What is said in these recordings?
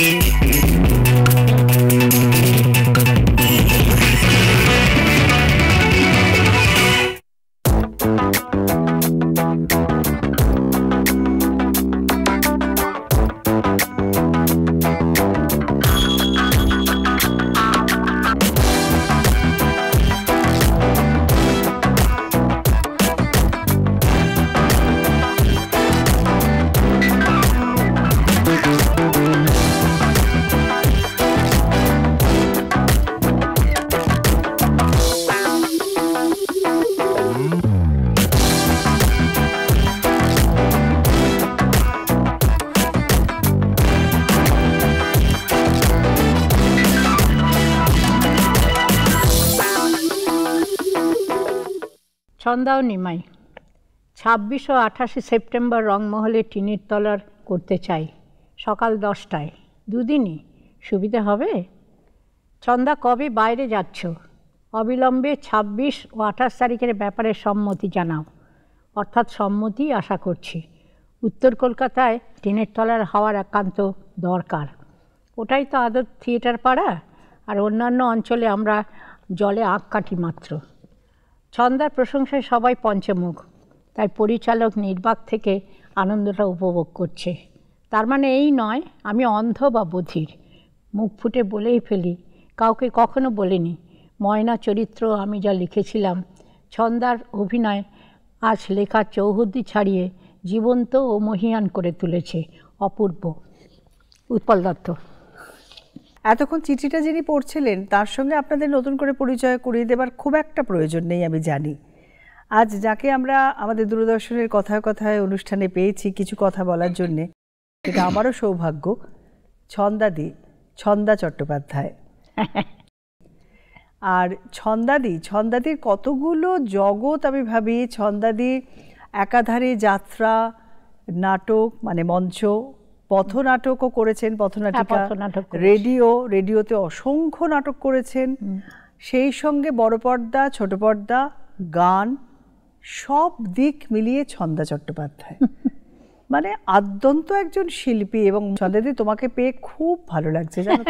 Mm-hmm. ছাব্বিশশো আঠাশে September রংমহলে টিনের তলার করতে চাই সকাল দশটায় দুদিনই সুবিধা হবে চন্দা কবে বাইরে যাচ্ছ অবিলম্বে ছাব্বিশ ও আঠাশ তারিখের ব্যাপারে সম্মতি জানাও অর্থাৎ সম্মতি আশা করছি উত্তর কলকাতায় টিনের তলার হওয়ার একান্ত দরকার ওটাই তো আদর থিয়েটার পাড়া আর অন্যান্য অঞ্চলে আমরা জলে আঁক কাটি মাত্র ছন্দার প্রশংসায় সবাই পঞ্চমুখ তাই পরিচালক নির্বাক থেকে আনন্দটা উপভোগ করছে তার মানে এই নয় আমি অন্ধ বা বধির মুখ ফুটে বলেই ফেলি কাউকে কখনো বলিনি ময়না চরিত্র আমি যা লিখেছিলাম ছন্দার অভিনয় আজ লেখা চৌহদ্দি ছাড়িয়ে জীবন্ত ও মহিয়ান করে তুলেছে অপূর্ব উৎপল দত্ত এতক্ষণ চিঠিটা যিনি পড়ছিলেন তার সঙ্গে আপনাদের নতুন করে পরিচয় করিয়ে দেবার খুব একটা প্রয়োজন নেই আমি জানি আজ যাকে আমরা আমাদের দূরদর্শনের কথায় কথায় অনুষ্ঠানে পেয়েছি কিছু কথা বলার জন্যে সেটা আমারও সৌভাগ্য ছন্দাদি ছন্দা চট্টোপাধ্যায় আর ছন্দাদি ছন্দাদির কতগুলো জগৎ আমি ভাবি ছন্দাদি একাধারে যাত্রা নাটক মানে মঞ্চ পথনাটকও করেছেন পথনাটিকা হ্যাঁ, রেডিও রেডিওতে অসংখ্য নাটক করেছেন সেই সঙ্গে বড় পর্দা ছোট পর্দা গান সব দিক মিলিয়ে ছন্দা চট্টোপাধ্যায় মানে আদ্যন্ত একজন শিল্পী এবং ছন্দাদি তোমাকে পেয়ে খুব ভালো লাগছে জানো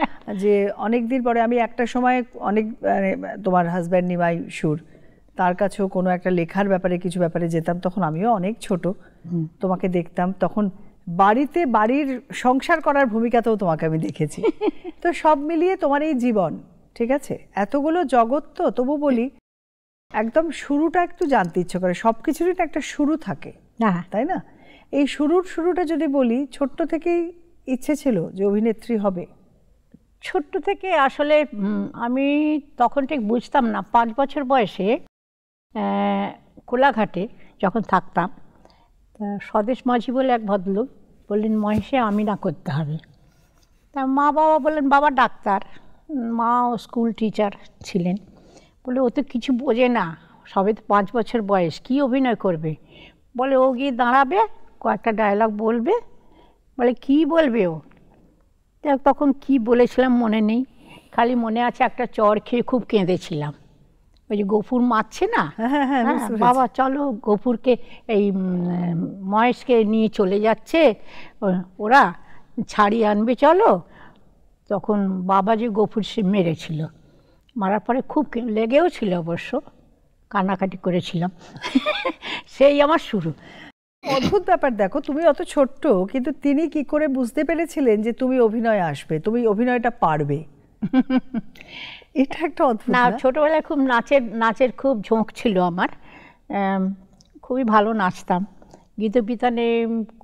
যে অনেক দিন পরে আমি একটা সময় অনেক মানে তোমার হাজব্যান্ড নিমাই সুর তার কাছেও কোনো একটা লেখার ব্যাপারে কিছু ব্যাপারে যেতাম তখন আমিও অনেক ছোট তোমাকে দেখতাম তখন বাড়িতে বাড়ির সংসার করার ভূমিকাতেও তোমাকে আমি দেখেছি তো সব মিলিয়ে তোমার এই জীবন ঠিক আছে এতগুলো জগৎ তো তবু বলি একদম শুরুটা একটু জানতে ইচ্ছে করে সব কিছুরই একটা শুরু থাকে না তাই না এই শুরুর শুরুটা যদি বলি ছোট্ট থেকেই ইচ্ছে ছিল যে অভিনেত্রী হবে ছোট্ট থেকে আসলে আমি তখন ঠিক বুঝতাম না পাঁচ বছর বয়সে কোলাঘাটে যখন থাকতাম স্বদেশ মাঝি বলে এক ভদ্রলোক বললেন মহেশে আমি না করতে হবে তা মা বাবা বললেন বাবা ডাক্তার ও স্কুল টিচার ছিলেন বলে ও তো কিছু বোঝে না সবে তো পাঁচ বছর বয়স কি অভিনয় করবে বলে ও গিয়ে দাঁড়াবে কয়েকটা ডায়লগ বলবে বলে কি বলবে ও তখন কি বলেছিলাম মনে নেই খালি মনে আছে একটা চর খেয়ে খুব কেঁদেছিলাম ওই যে গফুর মারছে না হ্যাঁ, হ্যাঁ, হ্যাঁ, বাবা চলো গফুরকে এই মহেশকে নিয়ে চলে যাচ্ছে ওরা ছাড়িয়ে আনবে চলো তখন বাবা যে গফুর সে মেরেছিল মারার পরে খুব লেগেও ছিল অবশ্য কান্নাকাটি করেছিলাম সেই আমার শুরু অদ্ভুত ব্যাপার দেখো তুমি অত ছোট্ট কিন্তু তিনি কি করে বুঝতে পেরেছিলেন যে তুমি অভিনয় আসবে তুমি অভিনয়টা পারবে এটা একটা অদ্ভুত না ছোটবেলায় খুব নাচের নাচের খুব ঝোঁক ছিল আমার খুবই ভালো নাচতাম গীতবিতানে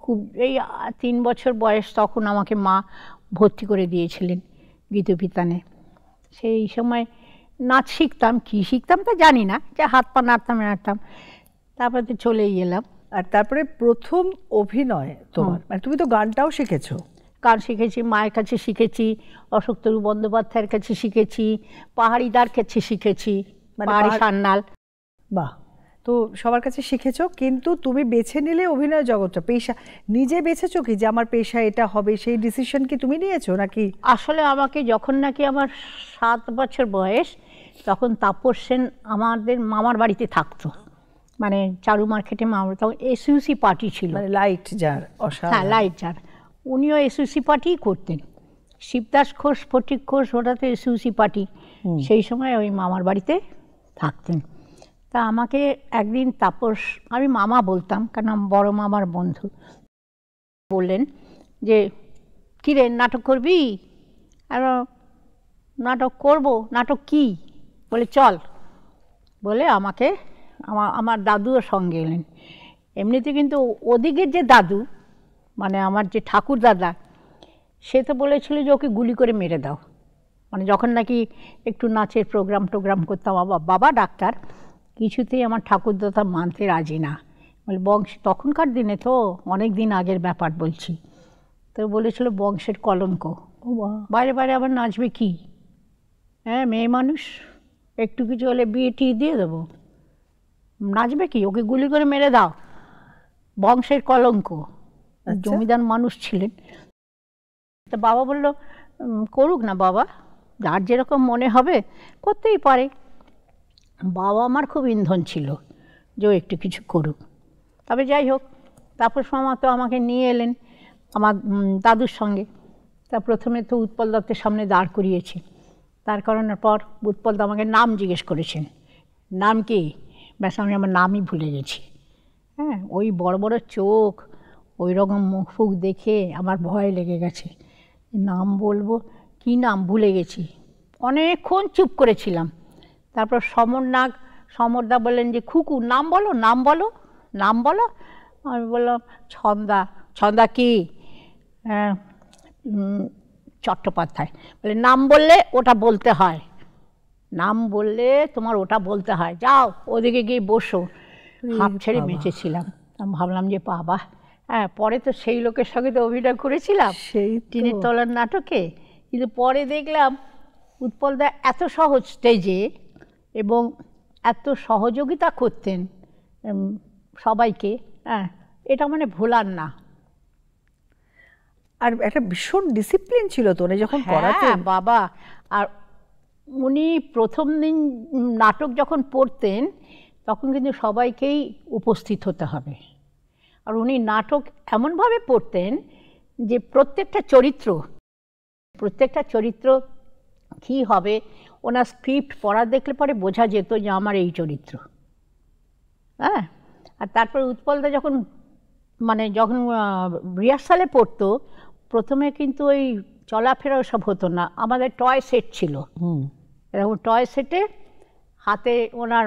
খুব এই তিন বছর বয়স তখন আমাকে মা ভর্তি করে দিয়েছিলেন গীতবিতানে সেই সময় নাচ শিখতাম কি শিখতাম তা জানি না যে হাত পা নাড়তাম নাড়তাম তারপরে তো চলেই এলাম আর তারপরে প্রথম অভিনয় তোমার মানে তুমি তো গানটাও শিখেছো গান শিখেছি মায়ের কাছে শিখেছি অশোকতরু বন্দ্যোপাধ্যায়ের কাছে শিখেছি পাহাড়িদার কাছে শিখেছি মানে সান্নাল বাহ তো সবার কাছে শিখেছ কিন্তু তুমি বেছে নিলে অভিনয় জগৎটা পেশা নিজে বেছেছো কি যে আমার পেশা এটা হবে সেই ডিসিশন কি তুমি নিয়েছো নাকি আসলে আমাকে যখন নাকি আমার সাত বছর বয়স তখন তাপস সেন আমাদের মামার বাড়িতে থাকতো মানে চারু মার্কেটে মামার তখন এসইউসি পার্টি ছিল মানে লাইট যার হ্যাঁ লাইট যার উনিও এসইউসি পার্টিই করতেন শিবদাস ঘোষ ফটিক ঘোষ ওটাতে এসইউসি পার্টি সেই সময় ওই মামার বাড়িতে থাকতেন তা আমাকে একদিন তাপস আমি মামা বলতাম কারণ আমার বড় মামার বন্ধু বললেন যে কিরে নাটক করবি আর নাটক করব নাটক কি বলে চল বলে আমাকে আমার আমার দাদুও সঙ্গে এলেন এমনিতে কিন্তু ওদিকের যে দাদু মানে আমার যে ঠাকুর দাদা সে তো বলেছিল যে ওকে গুলি করে মেরে দাও মানে যখন নাকি একটু নাচের প্রোগ্রাম টোগ্রাম করতাম বাবা বাবা ডাক্তার কিছুতেই আমার ঠাকুরদাদা মানতে রাজি না বলে বংশ তখনকার দিনে তো অনেক দিন আগের ব্যাপার বলছি তো বলেছিল বংশের কলঙ্ক বাইরে বাইরে আবার নাচবে কি হ্যাঁ মেয়ে মানুষ একটু কিছু হলে বিয়ে টিয়ে দিয়ে দেবো নাচবে কি ওকে গুলি করে মেরে দাও বংশের কলঙ্ক আচ্ছা। জমিদার মানুষ ছিলেন তা বাবা বলল করুক না বাবা যার যেরকম মনে হবে করতেই পারে বাবা আমার খুব ইন্ধন ছিল যে একটু কিছু করুক তবে যাই হোক তারপর মামা তো আমাকে নিয়ে এলেন আমার দাদুর সঙ্গে তা প্রথমে তো উৎপল দত্তের সামনে দাঁড় করিয়েছি তার কারণের পর উৎপল দা আমাকে নাম জিজ্ঞেস করেছেন নাম কি ব্যাস আমি আমার নামই ভুলে গেছি হ্যাঁ ওই বড় বড় চোখ ওই রকম মুখ ফুক দেখে আমার ভয় লেগে গেছে নাম বলবো কি নাম ভুলে গেছি অনেকক্ষণ চুপ করেছিলাম তারপর সমর নাগ সমরদা বললেন যে খুকু নাম বলো নাম বলো নাম বলো আমি বললাম ছন্দা ছন্দা কি হ্যাঁ, চট্টোপাধ্যায় বলে নাম বললে ওটা বলতে হয় নাম বললে তোমার ওটা বলতে হয় যাও ওদিকে গিয়ে বসো হাম ছেড়ে বেঁচেছিলাম আমি ভাবলাম যে বাবা হ্যাঁ পরে তো সেই লোকের সঙ্গে তো অভিনয় করেছিলাম সেই টিনের তলার নাটকে কিন্তু পরে দেখলাম উৎপলদা এত সহজ স্টেজে এবং এত সহযোগিতা করতেন সবাইকে হ্যাঁ এটা মানে ভোলার না আর একটা ভীষণ ডিসিপ্লিন ছিল তো যখন হ্যাঁ, পড়াতে বাবা আর উনি প্রথম দিন নাটক যখন পড়তেন তখন কিন্তু সবাইকেই উপস্থিত হতে হবে আর উনি নাটক এমনভাবে পড়তেন যে প্রত্যেকটা চরিত্র প্রত্যেকটা চরিত্র কী হবে ওনার স্ক্রিপ্ট পড়া দেখলে পরে বোঝা যেত যে আমার এই চরিত্র হ্যাঁ আর তারপর উৎপলদা যখন মানে যখন রিহার্সালে পড়তো প্রথমে কিন্তু ওই চলাফেরাও সব হতো না আমাদের টয় সেট ছিল এরকম টয় সেটে হাতে ওনার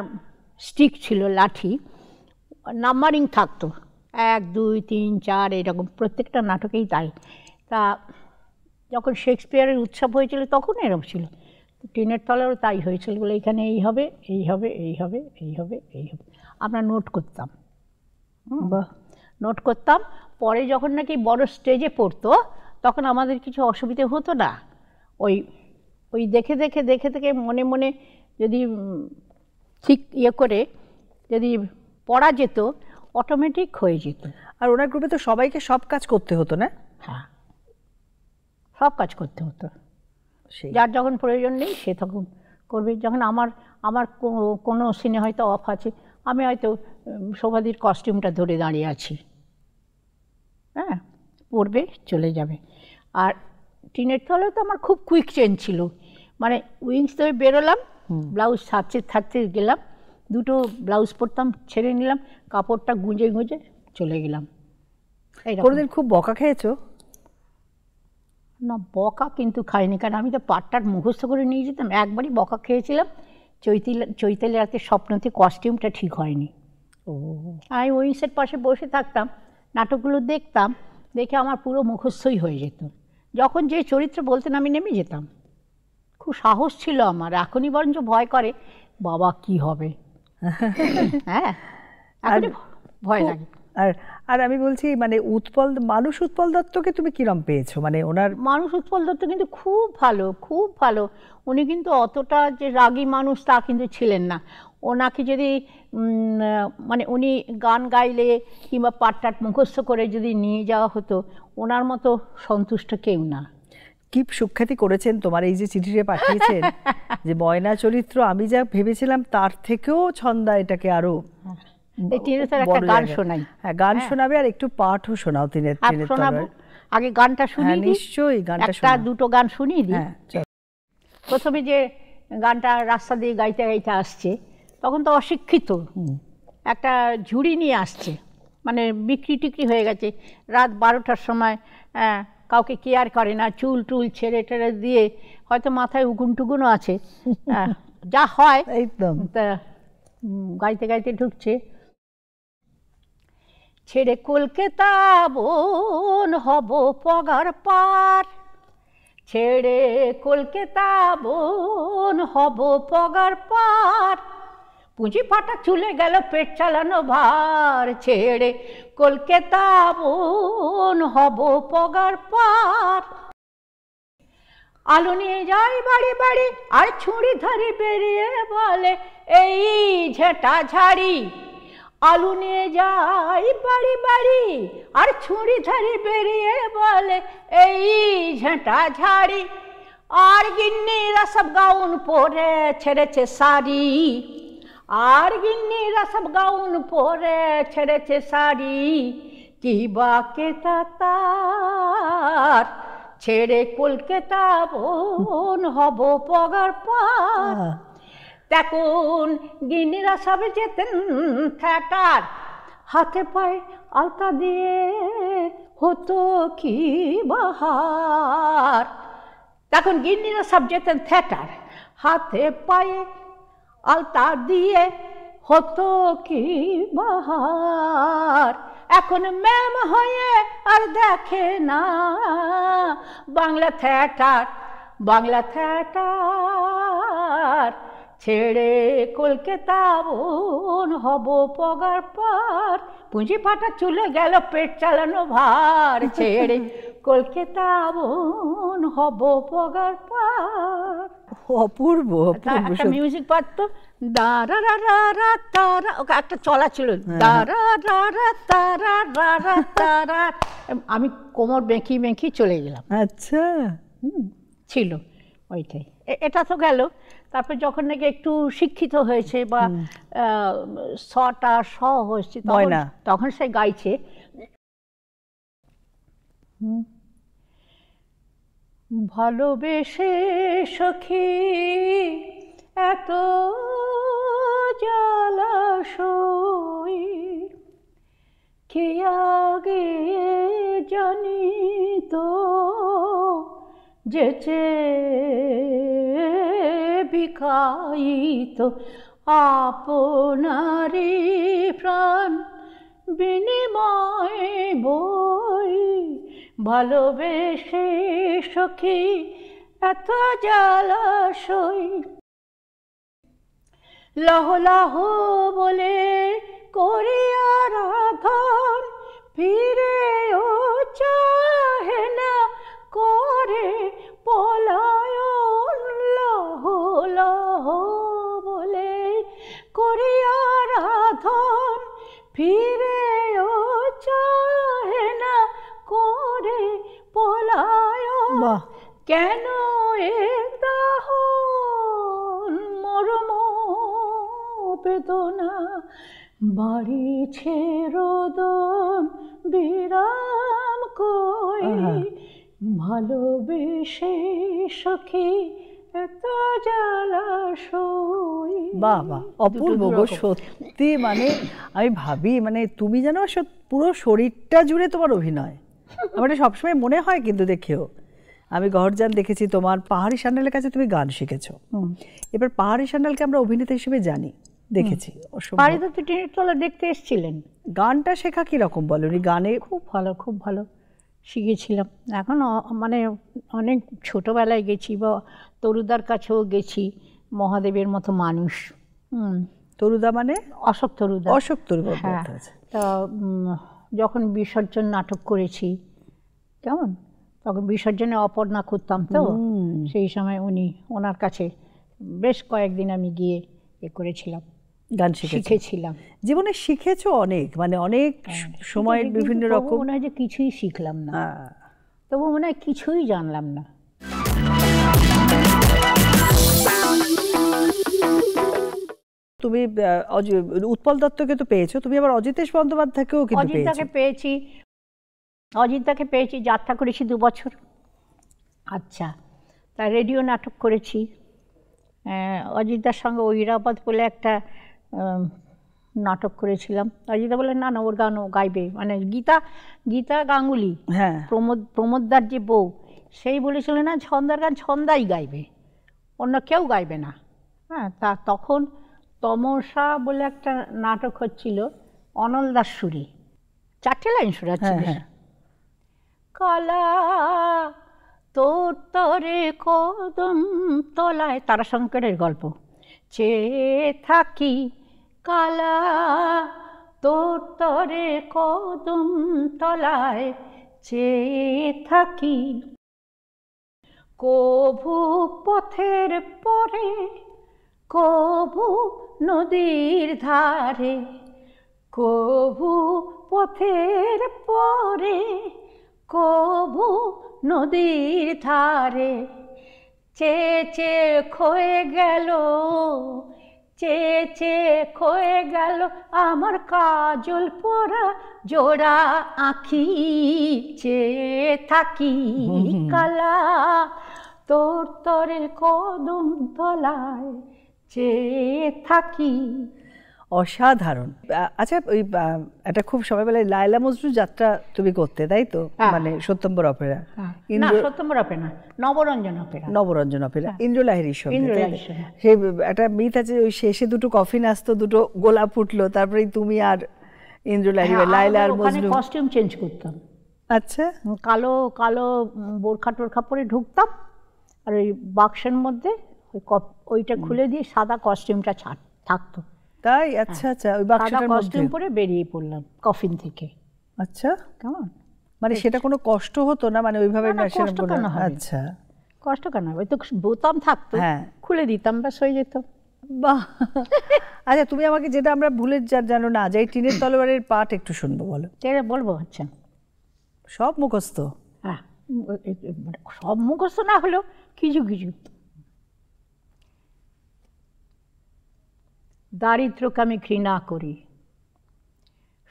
স্টিক ছিল লাঠি নাম্বারিং থাকতো এক দুই তিন চার এরকম প্রত্যেকটা নাটকেই তাই তা যখন শেক্সপিয়ারের উৎসব হয়েছিল তখন এরকম ছিল টিনের তলারও তাই হয়েছিল বলে এখানে এই হবে এই হবে এই হবে এই হবে এই হবে আমরা নোট করতাম নোট করতাম পরে যখন নাকি বড় স্টেজে পড়তো তখন আমাদের কিছু অসুবিধে হতো না ওই ওই দেখে দেখে দেখে দেখে মনে মনে যদি ঠিক ইয়ে করে যদি পড়া যেত অটোমেটিক হয়ে যেত আর ওনার গ্রুপে তো সবাইকে সব কাজ করতে হতো না হ্যাঁ সব কাজ করতে হতো যার যখন প্রয়োজন নেই সে তখন করবে যখন আমার আমার কোনো সিনে হয়তো অফ আছে আমি হয়তো শোভাদির কস্টিউমটা ধরে দাঁড়িয়ে আছি হ্যাঁ পড়বে চলে যাবে আর টিনের তলে তো আমার খুব কুইক চেঞ্জ ছিল মানে উইংস ধরে বেরোলাম ব্লাউজ সারতে থাকতে গেলাম দুটো ব্লাউজ পরতাম ছেড়ে নিলাম কাপড়টা গুঁজে গুঁজে চলে গেলাম কোনোদিন খুব বকা খেয়েছো না বকা কিন্তু খাইনি কারণ আমি তো পাটটার মুখস্থ করে নিয়ে যেতাম একবারই বকা খেয়েছিলাম চৈতিল চৈতালি রাতে স্বপ্নতে কস্টিউমটা ঠিক হয়নি ও আমি উইংসের পাশে বসে থাকতাম নাটকগুলো দেখতাম দেখে আমার পুরো মুখস্থই হয়ে যেত যখন যে চরিত্র বলতেন আমি নেমে যেতাম খুব সাহস ছিল আমার এখনই বরঞ্চ ভয় করে বাবা কি হবে হ্যাঁ ভয় লাগে আর আর আমি বলছি মানে উৎপল মানুষ উৎপল দত্তকে তুমি কিরম পেয়েছো মানে ওনার মানুষ উৎপল দত্ত কিন্তু খুব ভালো খুব ভালো উনি কিন্তু অতটা যে রাগী মানুষ তা কিন্তু ছিলেন না ওনাকে যদি মানে উনি গান গাইলে কিংবা পাটটাট মুখস্থ করে যদি নিয়ে যাওয়া হতো ওনার মতো সন্তুষ্ট কেউ না কি সুখ্যাতি করেছেন তোমার এই যে চিঠিটা পাঠিয়েছেন যে ময়না চরিত্র আমি যা ভেবেছিলাম তার থেকেও ছন্দা এটাকে আরও একটা গান শোনাই হ্যাঁ গান হ্যাঁ। শোনাবে আর একটু পাঠও শোনাও শোনাবো আগে গানটা হ্যাঁ, শুনি নিশ্চয়ই গানটা একটা দুটো গান হ্যাঁ, প্রথমে যে গানটা রাস্তা দিয়ে গাইতে গাইতে আসছে তখন তো অশিক্ষিত একটা ঝুড়ি নিয়ে আসছে মানে বিক্রি টিক্রি হয়ে গেছে রাত বারোটার সময় কাউকে কেয়ার করে না চুল টুল ছেড়ে টেড়ে দিয়ে হয়তো মাথায় উগুন টুগুনও আছে যা হয় একদম গাইতে গাইতে ঢুকছে ছেড়ে কলকাতা বোন হব পগার পার ছেড়ে কলকাতা বোন হব পগার পার পুঁজি ফাটা চুলে গেল পেট চালানো ভার ছেড়ে কলকাতা বোন হব পগার পার আলু নিয়ে যাই বাড়ি বাড়ি আর ছুঁড়ি ধরে বেরিয়ে বলে এই ঝেটা ঝাড়ি আলু নিয়ে যাই বাড়ি বাড়ি আর ছুঁড়ি ধারি বেরিয়ে বলে এই ঝেঁটা ঝাড়ি আর গিন্নিরা সব গাউন পরে ছেড়েছে শাড়ি আর গিন্নিরা সব গাউন পরে ছেড়েছে শাড়ি কি বাকে তার ছেড়ে কলকাতা বোন হব পগার পা তখন গিনিরা সব যেতেন থিয়েটার হাতে পায়ে আলতা দিয়ে হতো কি বাহার তখন গিন্নিরা সব যেতেন থিয়েটার হাতে পায়ে আলতা দিয়ে হতো কি বাহার এখন ম্যাম হয়ে আর দেখে না বাংলা থিয়েটার বাংলা থিয়েটার ছেড়ে কলকাতা বোন হব পগার পার পুঁজি ফাটা চলে গেল পেট চালানো ভার ছেড়ে কলকাতা বোন হব পগার পার অপূর্ব একটা মিউজিক পারতো দারা রা রা রা তারা ওকে একটা চলা ছিল হ্যাঁ, হ্যাঁ। দারা রা রা তারা রা রা তারা আমি কোমর বেঁকি বেঁকি চলে গেলাম আচ্ছা ছিল ওইটাই এটা তো গেল তারপর যখন নাকি একটু শিক্ষিত হয়েছে বা সটা স হয়েছে তখন সে গাইছে ভালোবেসে সখী এত জালাশই কে আগে জানি তো যেচে বিকায়িত আপনারি প্রাণ বিনিময়ে বই ভালোবেসে সখী এত জালাশই লাহ লাহ বলে করিয়া রাধন ফিরে ও চাহে না কেন এ দাহ মরম বেদনা বাড়ি রোদন বিরাম কই ভালোবেসে সখী এত জলাশয় বাবা অপূর্ব গো সত্যি মানে আমি ভাবি মানে তুমি যেন পুরো শরীরটা জুড়ে তোমার অভিনয় আমার মানে সবসময় মনে হয় কিন্তু দেখেও আমি গহরজান দেখেছি তোমার পাহাড়ি সান্ডালের কাছে তুমি গান শিখেছো এবার পাহাড়ি সান্ডালকে আমরা অভিনেতা হিসেবে জানি দেখেছি তলা দেখতে এসেছিলেন গানটা শেখা কীরকম বলো উনি গানে খুব ভালো খুব ভালো শিখেছিলাম এখন মানে অনেক ছোটোবেলায় গেছি বা তরুদার কাছেও গেছি মহাদেবের মতো মানুষ হুম তরুদা মানে অশোক তরুদা অশোক তরুদা হ্যাঁ তা যখন বিসর্জন নাটক করেছি কেমন তখন বিসর্জনে অপর্ণা খুঁজতাম তো সেই সময় উনি ওনার কাছে বেশ কয়েকদিন আমি গিয়ে এ করেছিলাম গান শিখেছিলাম জীবনে শিখেছ অনেক মানে অনেক হ্যাঁ, সময় বিভিন্ন রকম মনে হয় যে কিছুই শিখলাম না হ্যাঁ। তবু মনে হয় কিছুই জানলাম না তুমি উৎপল দত্তকে তো পেয়েছো তুমি আবার অজিতেশ বন্দ্যোপাধ্যায়কেও কিন্তু পেয়েছি অজিতদাকে পেয়েছি যাত্রা করেছি দু বছর আচ্ছা তা রেডিও নাটক করেছি অজিতদার সঙ্গে ঐরাবাদ বলে একটা নাটক করেছিলাম অজিতা বলে না না ওর গানও গাইবে মানে গীতা গীতা গাঙ্গুলি হ্যাঁ প্রমোদ প্রমোদদার যে বউ সেই বলেছিল না ছন্দার গান ছন্দাই গাইবে অন্য কেউ গাইবে না হ্যাঁ তা তখন তমসা বলে একটা নাটক হচ্ছিল অনল দাসুরি চারটে লাইন হ্যাঁ, শোনাচ্ছিল কলা তোর তরে কদম তলায় তারাশঙ্করের গল্প চেয়ে থাকি কালা তোর তরে কদম তলায় চেয়ে থাকি কভু পথের পরে কভু নদীর ধারে কভু পথের পরে কবু নদীর ধারে চে খয়ে গেল চে খয়ে গেল আমার কাজল পোড়া জোড়া আঁখি চে থাকি কালা তোর তরের কদম তলায় চেয়ে থাকি অসাধারণ আচ্ছা ওই একটা খুব বেলায় লায়লা মজরু যাত্রা তুমি করতে তাই তো হ্যাঁ। মানে সত্যম্বর অপেরা হ্যাঁ। সত্যম্বর অপেরা নবরঞ্জন অপেরা নবরঞ্জন অপেরা হ্যাঁ। ইন্দ্র লাহিড়ির সেই একটা মিথ আছে ওই শেষে দুটো কফিন আসতো দুটো গোলাপ ফুটলো তারপরে তুমি আর ইন্দ্র লাইলা লায়লা আর মজরু কস্টিউম চেঞ্জ করতাম আচ্ছা কালো কালো বোরখা টোরখা পরে ঢুকতাম আর ওই বাক্সের মধ্যে ওই ওইটা খুলে দিয়ে সাদা কস্টিউমটা ছাড় থাকতো তাই হ্যাঁ। আচ্ছা আচ্ছা ওই বাক্সটার মধ্যে পরে বেরিয়ে পড়লাম কফিন থেকে আচ্ছা কেমন মানে সেটা কোনো কষ্ট হতো না মানে ওইভাবে কষ্ট কেন আচ্ছা কষ্ট কেন হয় তো বোতাম থাকতো হ্যাঁ। খুলে দিতাম ব্যাস হয়ে যেত বাহ আচ্ছা তুমি আমাকে যেটা আমরা ভুলে জানো না যাই টিনের তলোয়ারের পাঠ একটু শুনবো বলো এটা বলবো আচ্ছা সব মুখস্থ হ্যাঁ মানে সব মুখস্থ না হলেও কিছু কিছু দারিদ্রকে আমি ঘৃণা করি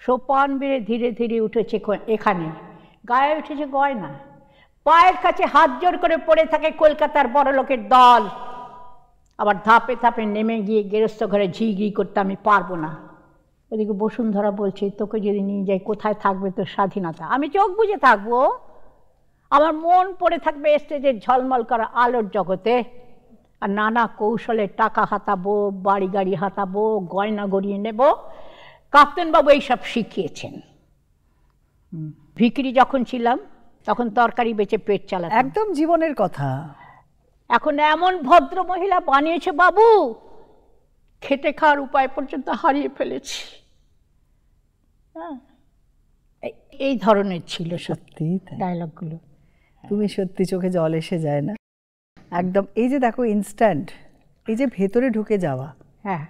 সোপান বেড়ে ধীরে ধীরে উঠেছে এখানে গায়ে উঠেছে গয়না পায়ের কাছে হাত জোর করে পড়ে থাকে কলকাতার বড় লোকের দল আবার ধাপে ধাপে নেমে গিয়ে গেরস্থ ঘরে ঘি করতে আমি পারবো না ওদিকে বসুন্ধরা বলছে তোকে যদি নিয়ে যাই কোথায় থাকবে তোর স্বাধীনতা আমি চোখ বুঝে থাকবো আমার মন পড়ে থাকবে স্টেজের ঝলমল করা আলোর জগতে আর নানা কৌশলে টাকা হাতাবো বাড়ি গাড়ি হাতাবো গয়না গড়িয়ে নেব কাপ্তেনবাবু এইসব শিখিয়েছেন ভিক্রি যখন ছিলাম তখন তরকারি বেচে পেট চালা একদম জীবনের কথা এখন এমন ভদ্র মহিলা বানিয়েছে বাবু খেটে খাওয়ার উপায় পর্যন্ত হারিয়ে ফেলেছি হ্যাঁ, এই ধরনের ছিল সত্যি ডায়লগগুলো তুমি সত্যি চোখে জল এসে যায় না একদম এই যে দেখো ইনস্ট্যান্ট এই যে ভেতরে ঢুকে যাওয়া হ্যাঁ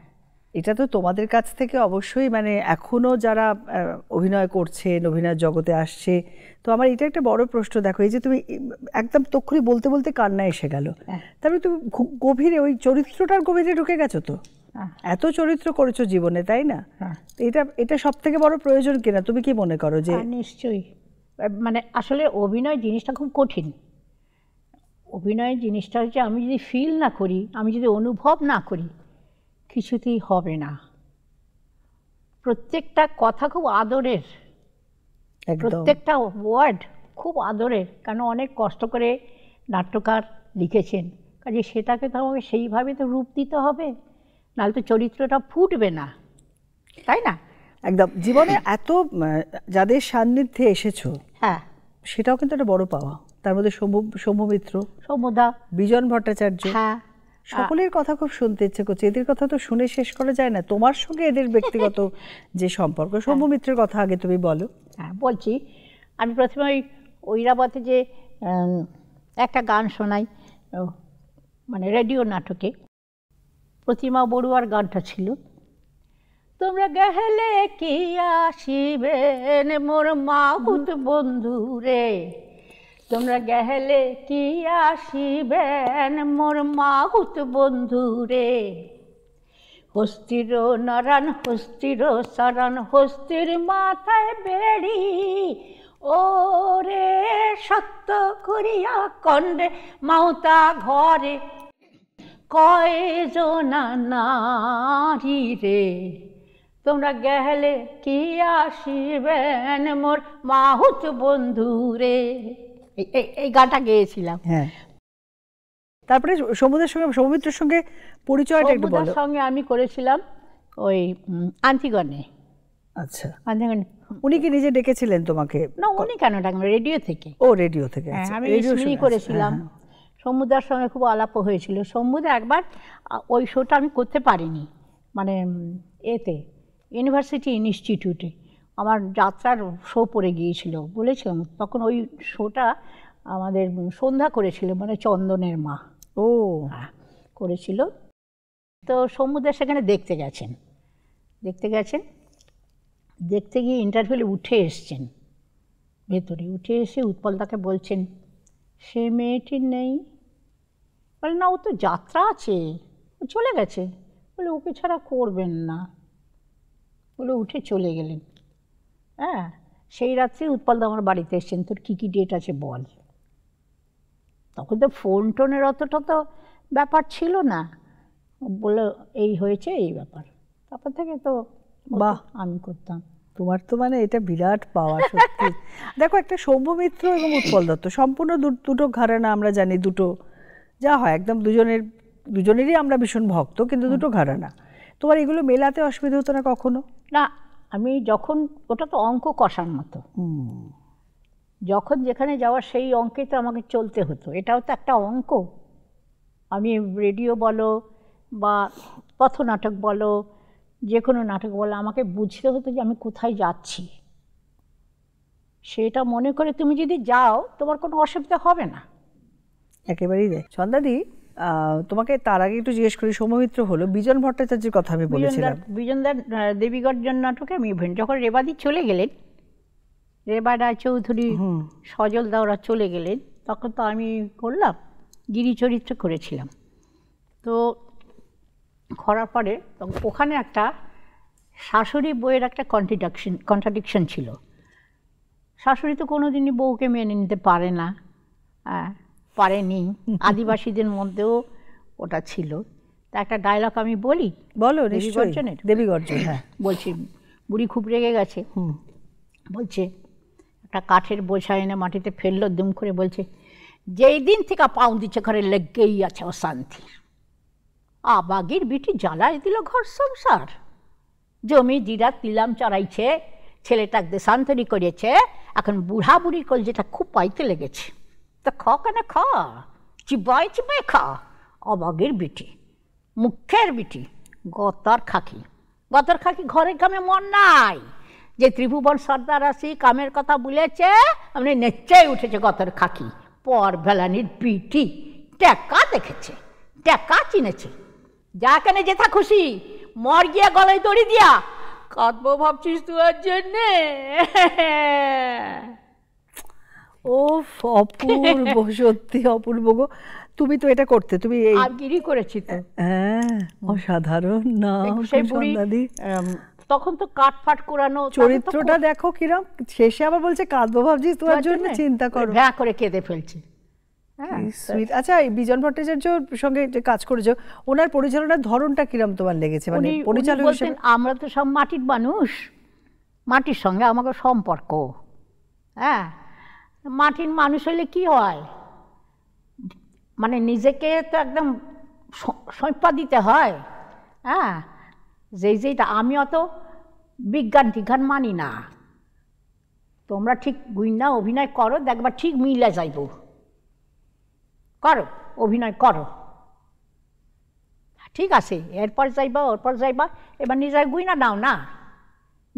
এটা তো তোমাদের কাছ থেকে অবশ্যই মানে এখনও যারা অভিনয় করছেন অভিনয় জগতে আসছে তো আমার এটা একটা বড় প্রশ্ন দেখো এই যে তুমি একদম তক্ষুনি বলতে বলতে কান্না এসে গেল হ্যাঁ। তারপরে তুমি গভীরে ওই চরিত্রটার গভীরে ঢুকে গেছো তো হ্যাঁ। এত চরিত্র করেছো জীবনে তাই না হ্যাঁ। এটা এটা সব থেকে বড় প্রয়োজন কিনা তুমি কি মনে করো যে নিশ্চয়ই মানে আসলে অভিনয় জিনিসটা খুব কঠিন অভিনয় জিনিসটা হচ্ছে আমি যদি ফিল না করি আমি যদি অনুভব না করি কিছুতেই হবে না প্রত্যেকটা কথা খুব আদরের প্রত্যেকটা ওয়ার্ড খুব আদরের কারণ অনেক কষ্ট করে নাট্যকার লিখেছেন কাজে সেটাকে তো আমাকে সেইভাবে তো রূপ দিতে হবে নাহলে তো চরিত্রটা ফুটবে না তাই না একদম জীবনে এত যাদের সান্নিধ্যে এসেছো হ্যাঁ সেটাও কিন্তু একটা বড় পাওয়া তার মধ্যে সৌম্যমিত্র সৌমদা বিজন ভট্টাচার্য হ্যাঁ সকলের কথা খুব শুনতে ইচ্ছে করছে এদের কথা তো শুনে শেষ করা যায় না তোমার সঙ্গে এদের ব্যক্তিগত যে সম্পর্ক হ্যাঁ। সৌম্যমিত্রের কথা আগে তুমি বলো হ্যাঁ বলছি আমি প্রথমে ওই ঐরাবতে যে একটা গান শোনাই মানে রেডিও নাটকে প্রতিমা বড়ুয়ার গানটা ছিল তোমরা গেহলে কি আসিবে মোর মাহুত বন্ধু রে তোমরা গেলে কি আসিবেন মোর মাহুত বন্ধুরে হস্তির নারান হস্তির সারান হস্তির মাথায় বেড়ি ওরে সত্য করিয়া কণ্ডে মাউতা ঘরে কয়জনা নারী রে তোমরা গেলে কি আসিবেন মোর মাহুত বন্ধুরে এই গানটা গেয়েছিলাম হ্যাঁ তারপরে সমুদ্রের সঙ্গে সমুদ্রের সঙ্গে পরিচয়টা একটু বলো সঙ্গে আমি করেছিলাম ওই আন্তিগণে আচ্ছা আন্তিগণে উনি কি নিজে ডেকেছিলেন তোমাকে না উনি কেন ডাকবেন রেডিও থেকে ও রেডিও থেকে হ্যাঁ, আচ্ছা। আমি রেডিও করেছিলাম হ্যাঁ, হ্যাঁ। সমুদ্রের সঙ্গে খুব আলাপ হয়েছিল সমুদ্রে একবার ওই শোটা আমি করতে পারিনি মানে এতে ইউনিভার্সিটি ইনস্টিটিউটে আমার যাত্রার শো পড়ে গিয়েছিল বলেছিলাম তখন ওই শোটা আমাদের সন্ধ্যা করেছিল মানে চন্দনের মা ও হ্যাঁ, করেছিল তো সমুদ্রে সেখানে দেখতে গেছেন দেখতে গেছেন দেখতে গিয়ে ইন্টারভিউলে উঠে এসছেন ভেতরে উঠে এসে উৎপল তাকে বলছেন সে মেয়েটি নেই বলে না ও তো যাত্রা আছে ও চলে গেছে বলে ওকে ছাড়া করবেন না বলে উঠে চলে গেলেন হ্যাঁ সেই রাত্রে উৎপলদা আমার বাড়িতে এসছেন তোর কী কী ডেট আছে বল তখন তো ফোন টোনের অতটা তো ব্যাপার ছিল না বলে এই হয়েছে এই ব্যাপার তারপর থেকে তো বাহ আমি করতাম তোমার তো মানে এটা বিরাট পাওয়া সত্যি দেখো একটা সৌম্যমিত্র এবং উৎপল দত্ত সম্পূর্ণ দুটো ঘরানা আমরা জানি দুটো যা হয় একদম দুজনের দুজনেরই আমরা ভীষণ ভক্ত কিন্তু দুটো ঘরানা তোমার এগুলো মেলাতে অসুবিধা হতো না কখনো না আমি যখন ওটা তো অঙ্ক কষার মতো যখন যেখানে যাওয়ার সেই অঙ্কে তো আমাকে চলতে হতো এটাও তো একটা অঙ্ক আমি রেডিও বলো বা পথনাটক বলো যে কোনো নাটক বলো আমাকে বুঝতে হতো যে আমি কোথায় যাচ্ছি সেটা মনে করে তুমি যদি যাও তোমার কোনো অসুবিধা হবে না একেবারেই দেয় সন্ধ্যাদি তোমাকে তার আগে একটু জিজ্ঞেস করি সৌমিত্র হলো বিজন ভট্টাচার্যের কথা আমি বলেছিলাম বিজনদার দেবীগর্জন নাটকে আমি যখন রেবাদি চলে গেলেন রেবাদা চৌধুরী সজল দাওরা চলে গেলেন তখন তো আমি করলাম গিরি চরিত্র করেছিলাম তো করার পরে ওখানে একটা শাশুড়ি বইয়ের একটা কন্ট্রিডাকশন কন্ট্রাডিকশন ছিল শাশুড়ি তো কোনো দিনই বউকে মেনে নিতে পারে না হ্যাঁ পারেনি আদিবাসীদের মধ্যেও ওটা ছিল তা একটা ডায়লগ আমি বলি বলো দেবী গর্জনের দেবী হ্যাঁ বলছি বুড়ি খুব রেগে গেছে হুম বলছে একটা কাঠের বোঝা এনে মাটিতে ফেললো দুম করে বলছে যেই দিন থেকে পাও দিচ্ছে ঘরে লেগেই আছে অশান্তি আ বাগির বিটি জ্বালায় দিল ঘর সংসার জমি জিরা তিলাম চড়াইছে ছেলেটাকে দেশান্তরি করেছে এখন বুড়া বুড়ি কল যেটা খুব পাইতে লেগেছে তা খ কেন খ চিবায় চিবায় খা অবাগের বিটি মুখের বিটি গতার খাকি গতার খাকি ঘরে কামে মন নাই যে ত্রিভুবন সর্দার আসি কামের কথা বলেছে আপনি নিশ্চয়ই উঠেছে গতর খাকি পর ভেলানির পিটি টেকা দেখেছে টেকা চিনেছে যা কেনে যেথা খুশি মর গিয়া গলায় দড়ি দিয়া কাঁদবো ভাবছিস তোর জন্যে ও অপূর্ব সত্যি অপূর্ব গো তুমি তো এটা করতে তুমি এই করেছি তো হ্যাঁ অসাধারণ না তখন তো কাটফাট কোরানো চরিত্রটা দেখো কিরম শেষে আবার বলছে কাঁদবো ভাবছিস তোমার জন্য চিন্তা করো ভ্যা করে কেঁদে ফেলছি হ্যাঁ, সুইট আচ্ছা বিজন ভট্টাচার্যর সঙ্গে যে কাজ করেছো ওনার পরিচালনার ধরনটা কিরম তোমার লেগেছে মানে পরিচালক হিসেবে আমরা তো সব মাটির মানুষ মাটির সঙ্গে আমাকে সম্পর্ক হ্যাঁ মাটির মানুষ হলে কি হয় মানে নিজেকে তো একদম সৈপা দিতে হয় হ্যাঁ যেই যেইটা আমি অত বিজ্ঞান টিজ্ঞান মানি না তোমরা ঠিক গুইন্দা অভিনয় করো দেখবা ঠিক মিলে যাইব করো অভিনয় করো ঠিক আছে এরপর যাইবা ওরপর যাইবা এবার নিজের গুইনা নাও না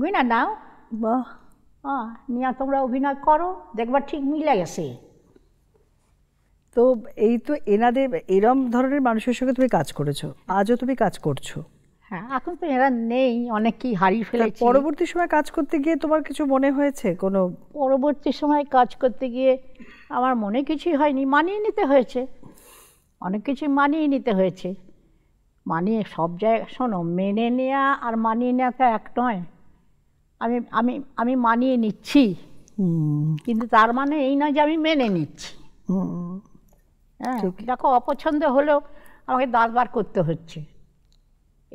গুইনা নাও বাহ হ্যাঁ নিয়া তোমরা অভিনয় করো দেখবার ঠিক মিলে গেছে তো এই তো এনাদের এরম ধরনের মানুষের সঙ্গে তুমি কাজ করেছো আজও তুমি কাজ করছো হ্যাঁ এখন তো এরা নেই অনেকেই হারিয়ে ফেলেছে পরবর্তী সময় কাজ করতে গিয়ে তোমার কিছু মনে হয়েছে কোনো পরবর্তী সময় কাজ করতে গিয়ে আমার মনে কিছুই হয়নি মানিয়ে নিতে হয়েছে অনেক কিছু মানিয়ে নিতে হয়েছে মানিয়ে সব জায়গায় শোনো মেনে নেওয়া আর মানিয়ে নেওয়া তো এক নয় আমি আমি আমি মানিয়ে নিচ্ছি কিন্তু তার মানে এই নয় যে আমি মেনে নিচ্ছি হ্যাঁ দেখো অপছন্দ হলেও আমাকে দাঁতবার করতে হচ্ছে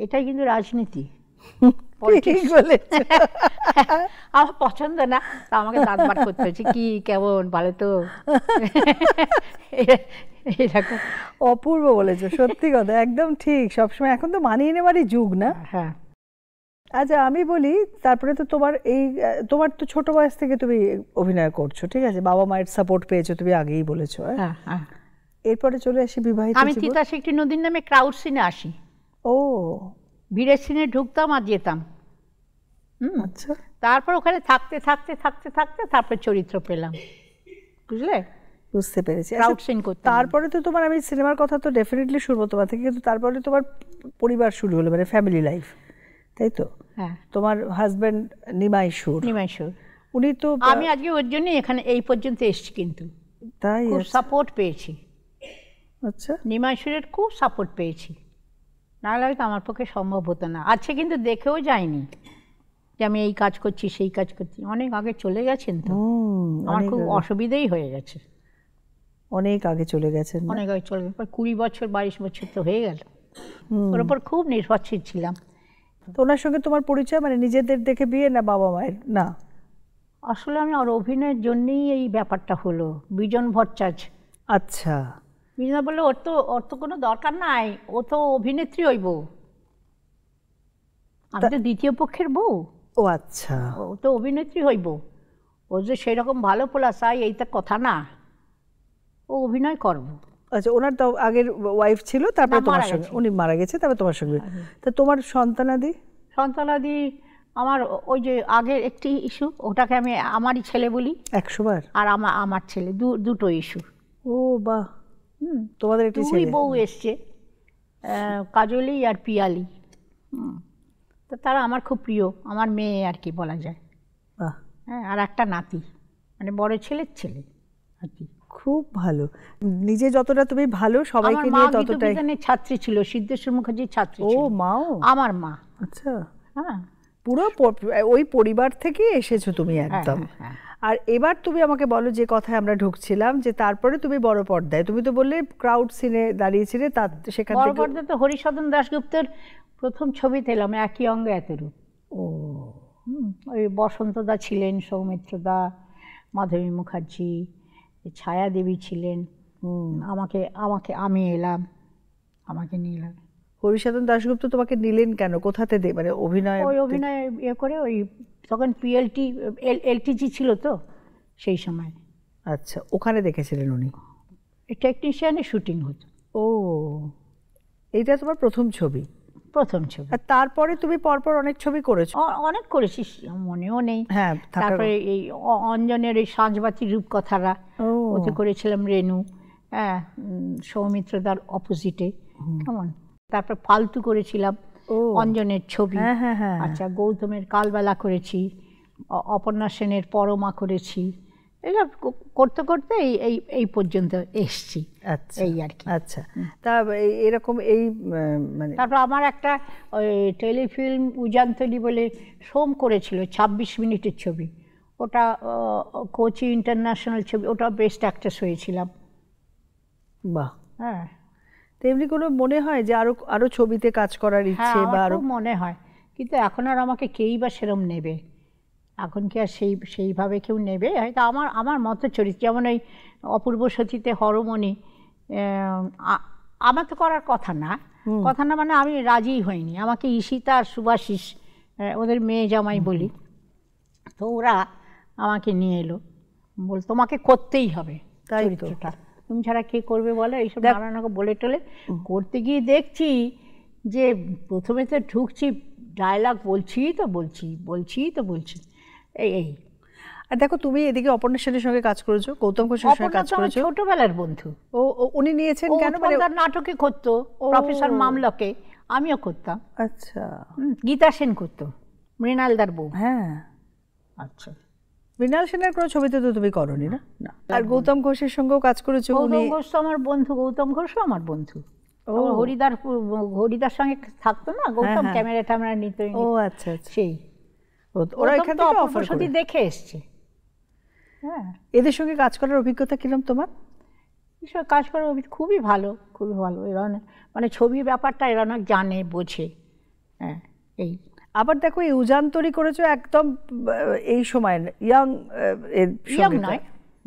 এটাই কিন্তু রাজনীতি আমার পছন্দ না তা আমাকে দাঁতবার করতে হচ্ছে কি কেমন ভালো তো এরকম অপূর্ব বলেছো সত্যি কথা একদম ঠিক সবসময় এখন তো মানিয়ে নেওয়ারই যুগ না হ্যাঁ আচ্ছা আমি বলি তারপরে তো তোমার এই তোমার তো ছোট বয়স থেকে তুমি অভিনয় করছো ঠিক আছে বাবা মায়ের সাপোর্ট পেয়েছো তুমি আগেই বলেছো হ্যাঁ? হ্যাঁ, হ্যাঁ। এরপরে চলে আসি বিবাহিত আমি তিতাস একটি নদীর নামে ক্রাউড সিনে আসি ও ভিড়ের সিনে ঢুকতাম আর যেতাম আচ্ছা তারপর ওখানে থাকতে থাকতে থাকতে থাকতে তারপর চরিত্র পেলাম বুঝলে বুঝতে পেরেছি আচ্ছা, তারপরে তো তোমার আমি সিনেমার কথা তো ডেফিনেটলি শুনবো তোমার থেকে কিন্তু তারপরে তোমার পরিবার শুরু হলো মানে ফ্যামিলি লাইফ তাই তো হ্যাঁ তোমার হাজব্যান্ড নিমাই সুর নিমাই সুর উনি তো আমি আজকে ওর জন্য এখানে এই পর্যন্ত এসেছি কিন্তু তাই সাপোর্ট আচ্ছা। পেয়েছি আচ্ছা নিমাই সুরের খুব সাপোর্ট পেয়েছি নাহলে হয়তো আমার পক্ষে সম্ভব হতো না আজকে কিন্তু দেখেও যায়নি যে আমি এই কাজ করছি সেই কাজ করছি অনেক আগে চলে গেছেন তো আমার খুব অসুবিধেই হয়ে গেছে অনেক আগে চলে গেছেন অনেক আগে চলে গেছে কুড়ি বছর বাইশ বছর তো হয়ে গেল ওর ওপর খুব নির্ভরশীল ছিলাম তো ওনার সঙ্গে তোমার পরিচয় মানে নিজেদের দেখে বিয়ে না বাবা মায়ের না আসলে আমি আর অভিনয়ের জন্যেই এই ব্যাপারটা হলো বিজন ভট্টাচ আচ্ছা বিজন বললো ওর তো ওর তো কোনো দরকার নাই ও তো অভিনেত্রী হইব আমি তো দ্বিতীয় পক্ষের বউ ও আচ্ছা ও তো অভিনেত্রী হইব ও যে সেরকম ভালো পোলা চাই এইটা কথা না ও অভিনয় করবো আচ্ছা ওনার তো আগের ওয়াইফ ছিল তারপরে তোমার সঙ্গে উনি মারা গেছে তারপরে তোমার সঙ্গে আচ্ছা। তা তোমার সন্তানাদি সন্তানাদি আমার ওই যে আগের একটি ইস্যু ওটাকে আমি আমারই ছেলে বলি একশোবার আর আমার আমার ছেলে দু দুটো ইস্যু ও বাহ তোমাদের একটি ছেলে বউ এসছে কাজলি আর পিয়ালি তা তারা আমার খুব প্রিয় আমার মেয়ে আর কি বলা যায় হ্যাঁ আর একটা নাতি মানে বড় ছেলের ছেলে আর কি খুব ভালো নিজে যতটা তুমি ভালো সবাইকে নিয়ে ততটাই আমার ছাত্রী ছিল সিদ্ধেশ্বর মুখার্জির ছাত্রী ছিল ও মা আমার মা আচ্ছা হ্যাঁ পুরো ওই পরিবার থেকে এসেছো তুমি হ্যাঁ, হ্যাঁ, একদম হ্যাঁ। আর এবার তুমি আমাকে বলো যে কথায় আমরা ঢুকছিলাম যে তারপরে তুমি বড় পর্দায় তুমি তো বললে ক্রাউড সিনে দাঁড়িয়েছিলে তার সেখান বড় পর্দায় তো হরিসদন দাশগুপ্তের প্রথম ছবি পেলাম একই অঙ্গে এত রূপ ও ওই বসন্তদা ছিলেন সৌমিত্রদা মাধবী মুখার্জি ছায়া দেবী ছিলেন আমাকে আমাকে আমি এলাম আমাকে নিয়ে এলাম হরিসাধন দাশগুপ্ত তোমাকে নিলেন কেন কোথাতে দে মানে অভিনয় ওই অভিনয় ইয়ে করে ওই তখন পিএলটি এল এলটিজি ছিল তো সেই সময় আচ্ছা ওখানে দেখেছিলেন উনি টেকনিশিয়ানে শুটিং হতো ও এটা তোমার প্রথম ছবি প্রথম ছবি আর তারপরে তুমি পরপর অনেক ছবি করেছো অনেক করেছি মনেও নেই হ্যাঁ তারপরে এই অঞ্জনের এই সাঁঝবাতি রূপকথারা ওতে করেছিলাম রেনু হ্যাঁ সৌমিত্রদার অপোজিটে কেমন তারপর ফালতু করেছিলাম অঞ্জনের ছবি হ্যাঁ, হ্যাঁ, হ্যাঁ। আচ্ছা গৌতমের কালবেলা করেছি অপর্ণা সেনের পরমা করেছি এসব করতে করতে এই এই এই পর্যন্ত এসছি আচ্ছা এই আর কি আচ্ছা তা এরকম এই মানে তারপর আমার একটা টেলিফিল্ম উজান্তলি বলে সোম করেছিল ২৬ মিনিটের ছবি ওটা কোচি ইন্টারন্যাশনাল ছবি ওটা বেস্ট অ্যাক্ট্রেস হয়েছিলাম বাহ হ্যাঁ তেমনি কোনো মনে হয় যে আরও আরও ছবিতে কাজ করার ইচ্ছে হ্যাঁ, বা আরও মনে হয় কিন্তু এখন আর আমাকে কেই বা সেরম নেবে এখন কি আর সেই সেইভাবে কেউ নেবে হয়তো আমার আমার মতো চরিত্র যেমন ওই অপূর্ব সতীতে হরমণি আমার তো করার কথা না কথা না মানে আমি রাজিই হইনি আমাকে ঈশিতা আর সুভাষিস ওদের মেয়ে জামাই বলি তো ওরা আমাকে নিয়ে এলো বল তোমাকে করতেই হবে চরিত্রটা তুমি ছাড়া কে করবে বলে এইসব নানানকে বলে টলে করতে গিয়ে দেখছি যে প্রথমে তো ঢুকছি ডায়লগ বলছি তো বলছি বলছি তো বলছি এই এই আর দেখো তুমি এদিকে অপর্ণা সেনের সঙ্গে কাজ করেছো গৌতম ঘোষের সঙ্গে কাজ করেছো ছোটবেলার বন্ধু ও উনি নিয়েছেন কেন মানে নাটকে করতো প্রফেসর মামলকে আমিও করতাম আচ্ছা গীতা সেন করতো মৃণালদার বউ হ্যাঁ আচ্ছা মৃণাল সেনের কোনো ছবিতে তো তুমি করনি না আর গৌতম ঘোষের সঙ্গেও কাজ করেছো উনি গৌতম ঘোষ তো আমার বন্ধু গৌতম ঘোষও আমার বন্ধু ও হরিদার হরিদার সঙ্গে থাকতো না হ্যাঁ, গৌতম হ্যাঁ। ক্যামেরা ট্যামেরা নিত ও আচ্ছা, আচ্ছা। সেই ওরা এখান থেকে অফার করে দেখে এসছে হ্যাঁ এদের সঙ্গে কাজ করার অভিজ্ঞতা কিরম তোমার কাজ করার অভিজ্ঞতা খুবই ভালো খুবই ভালো এরা মানে ছবির ব্যাপারটা এরা অনেক জানে বোঝে হ্যাঁ এই আবার দেখো এই উজান তৈরি করেছো একদম এই সময় ইয়াং ইয়াং নয়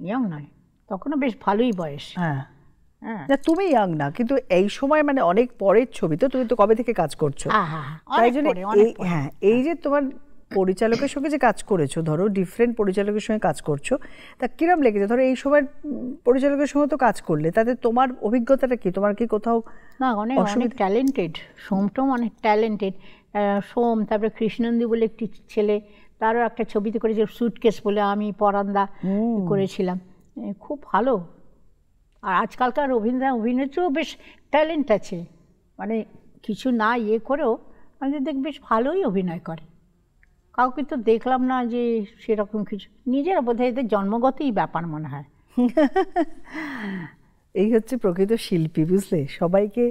ইয়াং নয় তখনও বেশ ভালোই বয়স হ্যাঁ, হ্যাঁ। না তুমি ইয়াং না কিন্তু এই সময় মানে অনেক পরের ছবি তো তুমি তো কবে থেকে কাজ করছো তাই জন্য হ্যাঁ এই যে তোমার পরিচালকের সঙ্গে যে কাজ করেছো ধরো ডিফারেন্ট পরিচালকের সঙ্গে কাজ করছো তা কিরম লেগেছে ধরো এই সময় পরিচালকের সঙ্গে তো কাজ করলে তাতে তোমার অভিজ্ঞতাটা কি তোমার কি কোথাও না অনেক অনেক ট্যালেন্টেড সোমটাও অনেক ট্যালেন্টেড সোম তারপরে কৃষ্ণন্দী বলে একটি ছেলে তারও একটা ছবিতে করেছে সুটকেস বলে আমি পরান্দা করেছিলাম খুব ভালো আর আজকালকার অভিনেতা অভিনেত্রীও বেশ ট্যালেন্ট আছে মানে কিছু না ইয়ে করেও আমাদের দেখ বেশ ভালোই অভিনয় করে কাউকে তো দেখলাম না যে সেরকম কিছু নিজেরা বোধ হয় এদের জন্মগতই ব্যাপার মনে হয় এই হচ্ছে প্রকৃত শিল্পী বুঝলে সবাইকে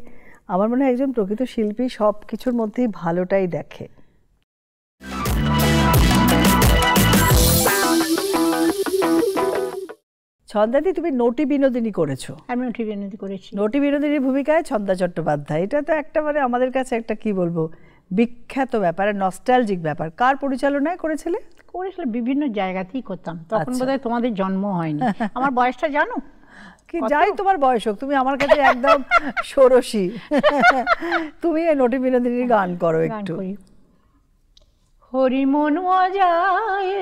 আমার মনে হয় একজন প্রকৃত শিল্পী সব কিছুর মধ্যেই ভালোটাই দেখে ছন্দাদি তুমি নটি বিনোদিনী করেছো আমি নটি বিনোদিনী করেছি নটি বিনোদিনীর ভূমিকায় ছন্দা চট্টোপাধ্যায় এটা তো একটা মানে আমাদের কাছে একটা কি বলবো বিখ্যাত ব্যাপার নস্টালজিক ব্যাপার কার পরিচালনায় করেছিলে করেছিলে বিভিন্ন জায়গাতেই করতাম তখন আচ্ছা। বোধহয় তোমাদের জন্ম হয়নি আমার বয়সটা জানো কি যাই তোমার বয়স হোক তুমি আমার কাছে একদম ষোড়শী তুমি নটি বিনোদিনীর গান করো একটু হরিমন যায়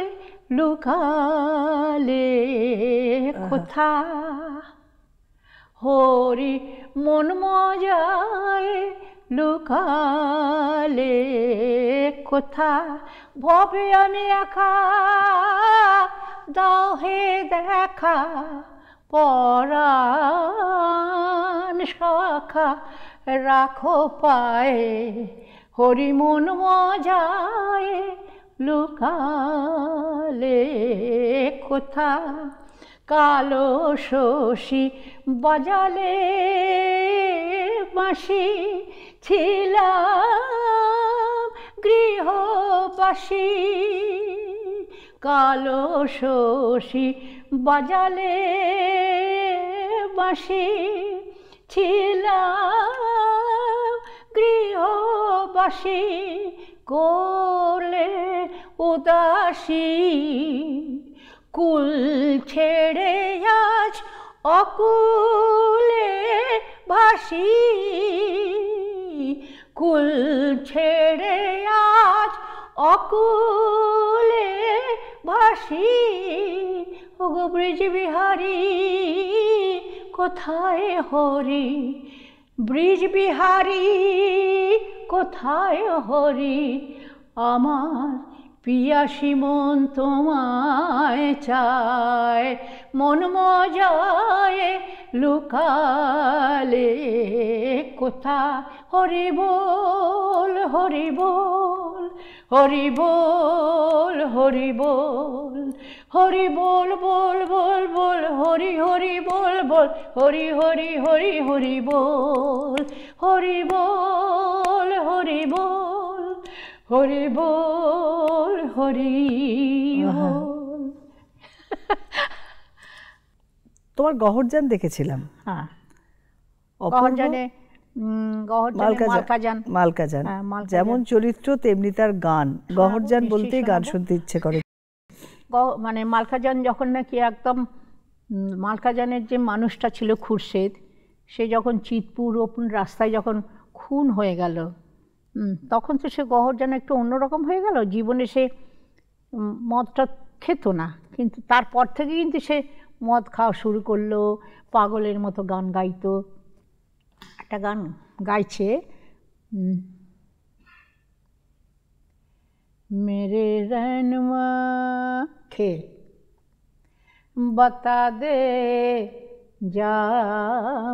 লুকালে কোথা হরি মন মজায় লুকালে কোথা ভবে আমি একা দাহে দেখা পরা সখা রাখো পায়ে হরিমন মজায় লুকালে কোথা কালো শশী বাজালে বাঁশি ছিলাম গৃহবাসী কালো শোষী বাজালে বাসি ছিলাম গৃহবাসী করলে উদাসী কুল ছেড়ে আজ অকুলে ভাসি কুল ছেড়ে আজ অকুলে ভাসি ওগো ব্রিজবিহারী কোথায় হরি ব্রিজবিহারী কোথায় হরি আমার পিয়া মন তোমায় চায় মন মজায় লুকালে কোথা হরি বল হরি বল হরি বল হরি বল হরি বল বল বল বল হরি হরি বল বল হরি হরি হরি হরি বল হরি বল হরি বল হরি বল হরি তোমার গহরজান দেখেছিলাম হ্যাঁ গহরজানে মালকাজান হ্যাঁ, মালকাজান যেমন চরিত্র তেমনি তার গান হ্যাঁ, গহরজান বলতেই গান শুনতে ইচ্ছে করে মানে মালকাজান যখন নাকি একদম মালকাজানের যে মানুষটা ছিল খুরশেদ সে যখন চিতপুর ওপন রাস্তায় যখন খুন হয়ে গেল তখন তো সে গহর যেন একটু অন্যরকম হয়ে গেল জীবনে সে মদটা খেত না কিন্তু তারপর থেকে কিন্তু সে মদ খাওয়া শুরু করলো পাগলের মতো গান গাইতো একটা গান গাইছে মেরে খে বতা দে যা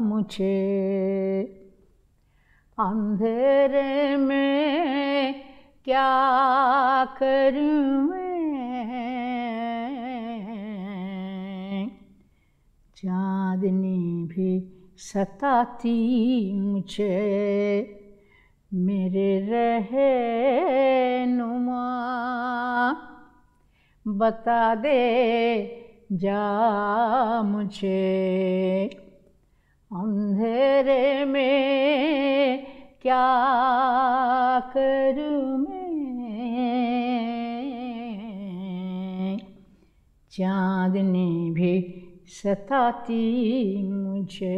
মুছে अंधेरे में क्या करूँ मैं चांदनी भी सताती मुझे मेरे रहे नुमा बता दे जा मुझे अंधेरे में क्या करूँ मैं ने भी सताती मुझे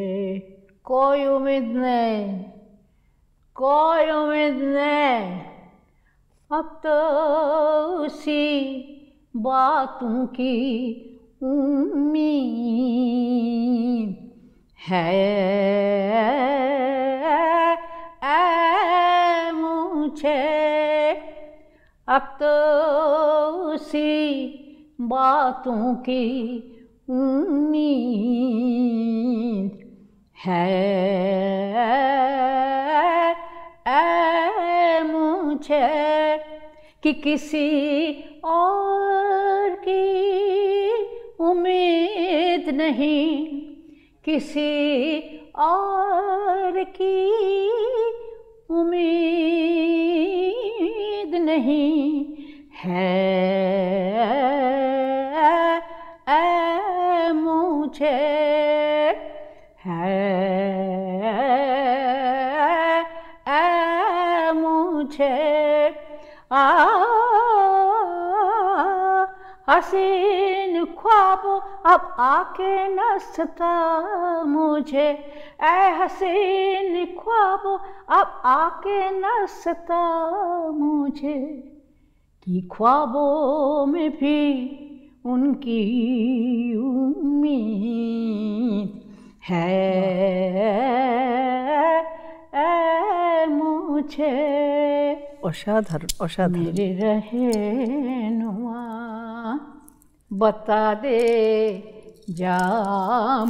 कोई उम्मीद नहीं कोई उम्मीद नहीं अब तो उसी बातों की उम्मीद है पूछे अब तो उसी बातों की उम्मीद है मुझे कि किसी और की उम्मीद नहीं किसी और की उम्मीद नहीं है ए मुझे है मुझे आ हसीन ख्वाब अब आके न मुझे ऐ हसीन ख्वाब अब आके न मुझे कि ख्वाबों में भी उनकी उम्मीद है ए मुझे অসাধারণ অসাধারণ রহে বতা দে যা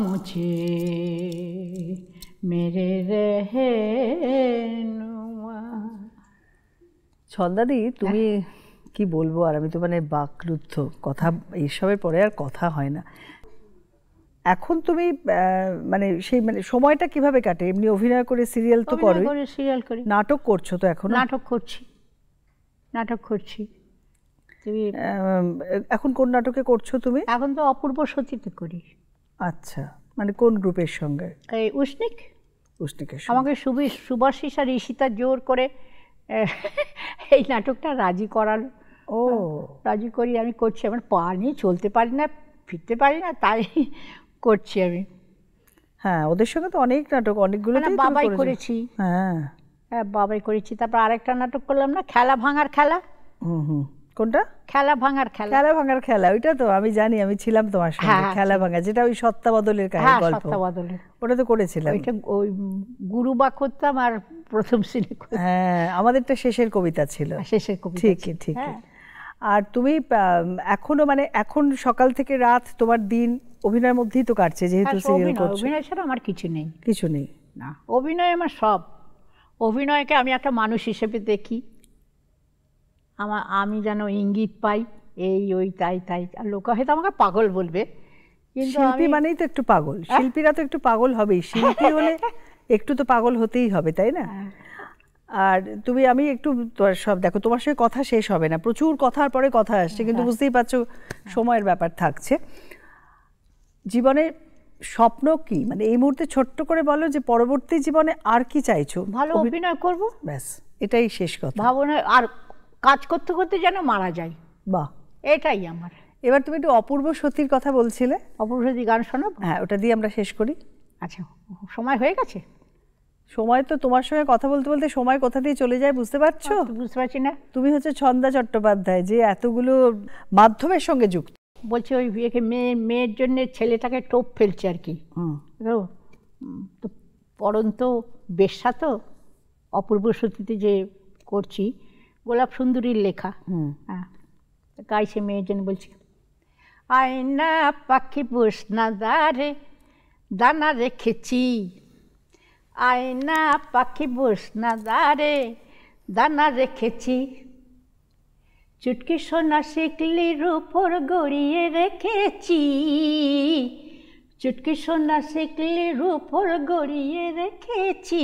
মুঝে মেরে রহে ছন্দাদি তুমি কি বলবো আর আমি তো মানে বাকরুদ্ধ কথা এইসবের পরে আর কথা হয় না এখন তুমি মানে সেই মানে সময়টা কিভাবে কাটে এমনি অভিনয় করে সিরিয়াল তো করো সিরিয়াল করি নাটক করছো তো এখন নাটক করছি নাটক করছি তুমি এখন কোন নাটকে করছো তুমি এখন তো অপূর্ব সতীতে করি আচ্ছা মানে কোন গ্রুপের সঙ্গে এই উষ্ণিক উষ্ণিকের আমাকে সুবি সুভাষিস আর ঈশিতা জোর করে এই নাটকটা রাজি করালো ও রাজি করি আমি করছি আমার পা নিয়ে চলতে পারি না ফিরতে পারি না তাই করছি আমি হ্যাঁ ওদের সঙ্গে তো অনেক নাটক অনেকগুলো মানে বাবাই করেছি হ্যাঁ হ্যাঁ বাবাই করেছি তারপর আরেকটা নাটক করলাম না খেলা ভাঙার খেলা হুম হুম কোনটা খেলা ভাঙার খেলা খেলা ভাঙার খেলা ওইটা তো আমি জানি আমি ছিলাম তোমার সঙ্গে হ্যাঁ, হ্যাঁ, খেলা ভাঙা যেটা ওই সত্তা বদলের কাহিনী হ্যাঁ, গল্প সত্তা বদলের ওটা তো করেছিলাম ওইটা ওই গুরু বা করতাম আর প্রথম শ্রেণী হ্যাঁ আমাদেরটা শেষের কবিতা ছিল শেষের কবিতা ঠিক ঠিক আর তুমি এখনো মানে এখন সকাল থেকে রাত তোমার দিন অভিনয়ের মধ্যেই তো কাটছে যেহেতু সিরিয়াল হ্যাঁ, করছো অভিনয় ছাড়া আমার কিছু নেই কিছু নেই না অভিনয় আমার সব অভিনয়কে আমি একটা মানুষ হিসেবে দেখি আমার আমি যেন ইঙ্গিত পাই এই ওই তাই তাই আর লোক হয়তো আমাকে পাগল বলবে শিল্পী মানেই তো একটু পাগল হ্যাঁ। শিল্পীরা তো একটু পাগল হবেই শিল্পী হলে একটু তো পাগল হতেই হবে তাই না হ্যাঁ। আর তুমি আমি একটু সব দেখো তোমার সঙ্গে কথা শেষ হবে না প্রচুর কথার পরে কথা আসছে কিন্তু হ্যাঁ। বুঝতেই পারছো হ্যাঁ। সময়ের ব্যাপার থাকছে জীবনে স্বপ্ন কি মানে এই মুহূর্তে ছোট্ট করে বলো যে পরবর্তী জীবনে আর কি চাইছো ভালো অভিনয় করব ব্যাস এটাই শেষ কথা ভাবনা আর কাজ করতে করতে যেন মারা যায় বাহ এটাই আমার এবার তুমি একটু অপূর্ব সতীর কথা বলছিলে অপূর্ব সতী গান শোনো হ্যাঁ ওটা দিয়ে আমরা শেষ করি আচ্ছা সময় হয়ে গেছে সময় তো তোমার সঙ্গে কথা বলতে বলতে সময় কোথা দিয়ে চলে যায় বুঝতে পারছো বুঝতে পারছি না তুমি হচ্ছে ছন্দা চট্টোপাধ্যায় যে এতগুলো মাধ্যমের সঙ্গে যুক্ত বলছে ওই বিয়েকে মেয়ে মেয়ের জন্য ছেলেটাকে টোপ ফেলছে আর কি তো পরন্ত বেশ্যা তো অপূর্ব সত্যিতে যে করছি গোলাপ সুন্দরীর লেখা হ্যাঁ গাইছে মেয়ের জন্য বলছি আয়না পাখি বসনা দারে দানা রেখেছি আয়না পাখি না দারে দানা রেখেছি চুটকি সোনা শিকলির উপর গড়িয়ে রেখেছি চুটকি সোনা শিকলির উপর গড়িয়ে রেখেছি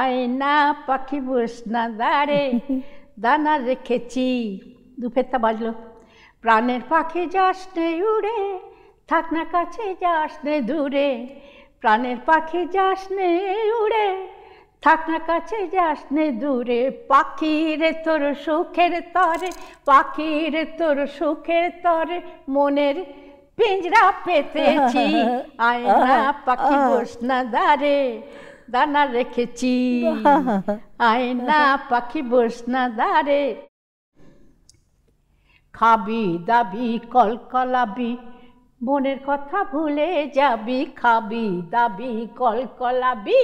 আয়না পাখি না দারে দানা রেখেছি দুফেরটা বাজলো প্রাণের পাখি যাস নে উড়ে থাক না কাছে যাস নে দূরে প্রাণের পাখি যাস নে উড়ে থাক না কাছে যাস নে দূরে পাখির তোর সুখের তরে পাখির তোর সুখের তরে মনের পিঞ্জরা পেতেছি আয়না পাখি বস না দারে দানা রেখেছি আয়না পাখি বস না দারে খাবি দাবি কলকলাবি বোনের কথা ভুলে যাবি খাবি দাবি কল কলাবি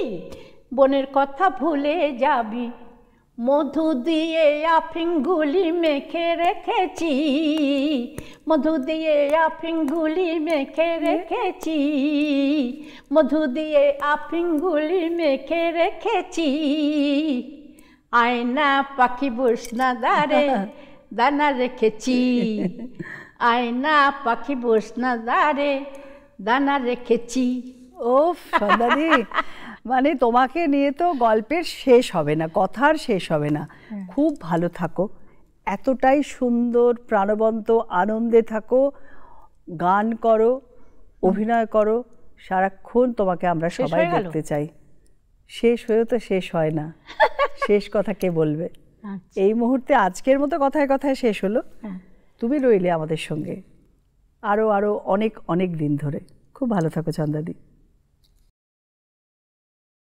বোনের কথা ভুলে যাবি মধু দিয়ে আফিংগুলি মেখে রেখেছি মধু দিয়ে আফিংগুলি মেখে রেখেছি মধু দিয়ে আফিংগুলি মেখে রেখেছি আয়না পাখি বসনা দারে দানা রেখেছি আয় না পাখি বস না দাঁড়ে দানা রেখেছি ও সন্ধ্যাদি মানে তোমাকে নিয়ে তো গল্পের শেষ হবে না কথার শেষ হবে না খুব ভালো থাকো এতটাই সুন্দর প্রাণবন্ত আনন্দে থাকো গান করো অভিনয় করো সারাক্ষণ তোমাকে আমরা সবাই দেখতে চাই শেষ হয়েও তো শেষ হয় না শেষ কথা কে বলবে আচ্ছা। এই মুহূর্তে আজকের মতো কথায় কথায় শেষ হলো হ্যাঁ। তুমি রইলে আমাদের সঙ্গে আরও আরও অনেক অনেক দিন ধরে খুব ভালো থাকো চন্দাদি